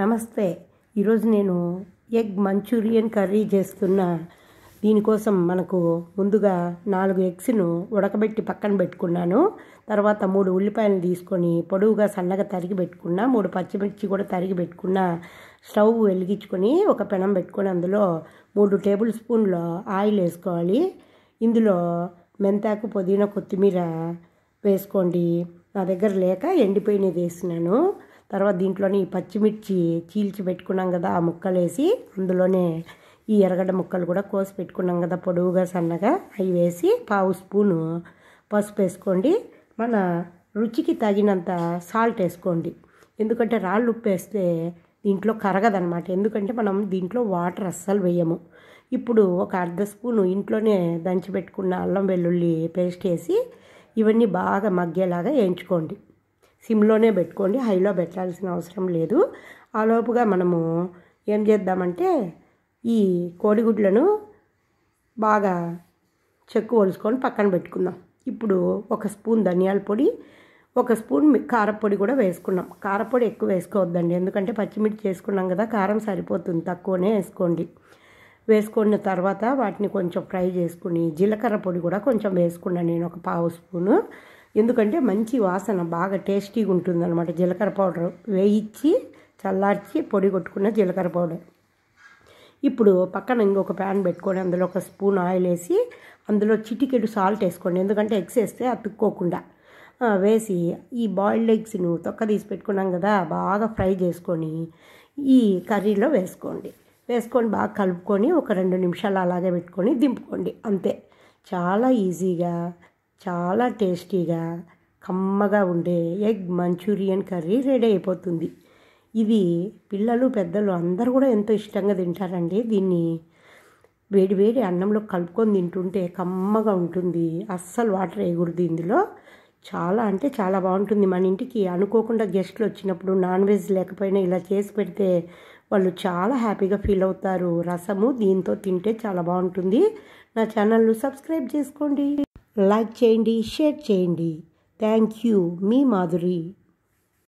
నమస్తే ఈరోజు నేను ఎగ్ మంచూరియన్ కర్రీ చేస్తున్నా దీనికోసం మనకు ముందుగా నాలుగు ఎగ్స్ను ఉడకబెట్టి పక్కన పెట్టుకున్నాను తర్వాత మూడు ఉల్లిపాయలు తీసుకొని పొడవుగా సన్నగా తరిగి పెట్టుకున్నా మూడు పచ్చిమిర్చి కూడా తరిగి పెట్టుకున్నా స్టవ్ వెలిగించుకొని ఒక పెనం పెట్టుకొని అందులో మూడు టేబుల్ స్పూన్ల ఆయిల్ వేసుకోవాలి ఇందులో మెంతాకు పుదీనా కొత్తిమీర వేసుకోండి నా దగ్గర లేక ఎండిపోయినది వేసినాను తర్వాత దీంట్లోనే ఈ పచ్చిమిర్చి చీల్చి పెట్టుకున్నాం కదా ఆ ముక్కలు వేసి అందులోనే ఈ ఎర్రగడ్డ ముక్కలు కూడా కోసి పెట్టుకున్నాం కదా పొడవుగా సన్నగా అవి వేసి పావు స్పూను పసుపు వేసుకోండి మన రుచికి తగినంత సాల్ట్ వేసుకోండి ఎందుకంటే రాళ్ళు ఉప్పు వేస్తే దీంట్లో కరగదనమాట ఎందుకంటే మనం దీంట్లో వాటర్ అస్సలు వేయము ఇప్పుడు ఒక అర్ధ స్పూను ఇంట్లోనే దంచి పెట్టుకున్న అల్లం వెల్లుల్లి పేస్ట్ వేసి ఇవన్నీ బాగా మగ్గేలాగా వేయించుకోండి సిమ్లోనే పెట్టుకోండి హైలో పెట్టాల్సిన అవసరం లేదు ఆ లోపుగా మనము ఏం చేద్దామంటే ఈ కోడిగుడ్లను బాగా చెక్కు ఒలుసుకొని పక్కన పెట్టుకుందాం ఇప్పుడు ఒక స్పూన్ ధనియాల పొడి ఒక స్పూన్ కారపొడి కూడా వేసుకున్నాం కారపొడి ఎక్కువ వేసుకోవద్దండి ఎందుకంటే పచ్చిమిర్చి వేసుకున్నాం కదా కారం సరిపోతుంది తక్కువనే వేసుకోండి వేసుకున్న తర్వాత వాటిని కొంచెం ఫ్రై చేసుకుని జీలకర్ర పొడి కూడా కొంచెం వేసుకున్నాను నేను ఒక పావు స్పూను ఎందుకంటే మంచి వాసన బాగా టేస్టీగా అనమాట జీలకర్ర పౌడర్ వేయించి చల్లార్చి పొడి కొట్టుకున్న జీలకర్ర పౌడర్ ఇప్పుడు పక్కన ఇంకొక ప్యాన్ పెట్టుకొని అందులో ఒక స్పూన్ ఆయిల్ వేసి అందులో చిటికెడు సాల్ట్ వేసుకోండి ఎందుకంటే ఎగ్స్ వేస్తే అతుక్కోకుండా వేసి ఈ బాయిల్డ్ ఎగ్స్ను తొక్క తీసి పెట్టుకున్నాం కదా బాగా ఫ్రై చేసుకొని ఈ కర్రీలో వేసుకోండి వేసుకొని బాగా కలుపుకొని ఒక రెండు నిమిషాలు అలాగే పెట్టుకొని దింపుకోండి అంతే చాలా ఈజీగా చాలా టేస్టీగా కమ్మగా ఉండే ఎగ్ మంచూరియన్ కర్రీ రెడీ అయిపోతుంది ఇది పిల్లలు పెద్దలు అందరూ కూడా ఎంతో ఇష్టంగా తింటారండి దీన్ని వేడి వేడి అన్నంలో కలుపుకొని తింటుంటే కమ్మగా ఉంటుంది అస్సలు వాటర్ వేయకూడదు ఇందులో చాలా అంటే చాలా బాగుంటుంది మన ఇంటికి అనుకోకుండా గెస్ట్లు వచ్చినప్పుడు నాన్ వెజ్ లేకపోయినా ఇలా చేసి పెడితే వాళ్ళు చాలా హ్యాపీగా ఫీల్ అవుతారు రసము దీంతో తింటే చాలా బాగుంటుంది నా ఛానల్ను సబ్స్క్రైబ్ చేసుకోండి లైక్ చేయండి షేర్ చేయండి థ్యాంక్ యూ మీ మాధురి